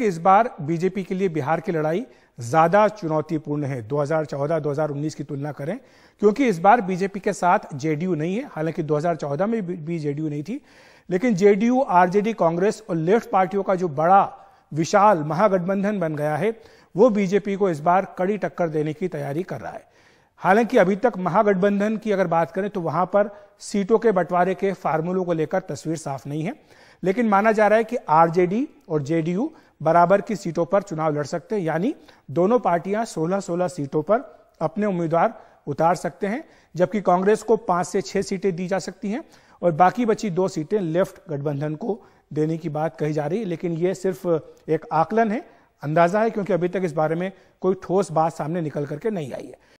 कि इस बार बीजेपी के लिए बिहार की लड़ाई ज्यादा चुनौतीपूर्ण है 2014-2019 की तुलना करें क्योंकि इस बार बीजेपी के साथ जेडीयू नहीं है हालांकि 2014 में भी जेडीयू नहीं थी लेकिन जेडीयू आरजेडी कांग्रेस और लेफ्ट पार्टियों का जो बड़ा विशाल महागठबंधन बन गया है वो बीजेपी को इस बार कड़ी टक्कर देने की तैयारी कर रहा है हालांकि अभी तक महागठबंधन की अगर बात करें तो वहां पर सीटों के बंटवारे के फार्मूलों को लेकर तस्वीर साफ नहीं है लेकिन माना जा रहा है कि आरजेडी और जेडीयू बराबर की सीटों पर चुनाव लड़ सकते हैं यानी दोनों पार्टियां 16-16 सीटों पर अपने उम्मीदवार उतार सकते हैं जबकि कांग्रेस को पांच से छह सीटें दी जा सकती हैं और बाकी बची दो सीटें लेफ्ट गठबंधन को देने की बात कही जा रही है लेकिन ये सिर्फ एक आकलन है अंदाजा है क्योंकि अभी तक इस बारे में कोई ठोस बात सामने निकल करके नहीं आई है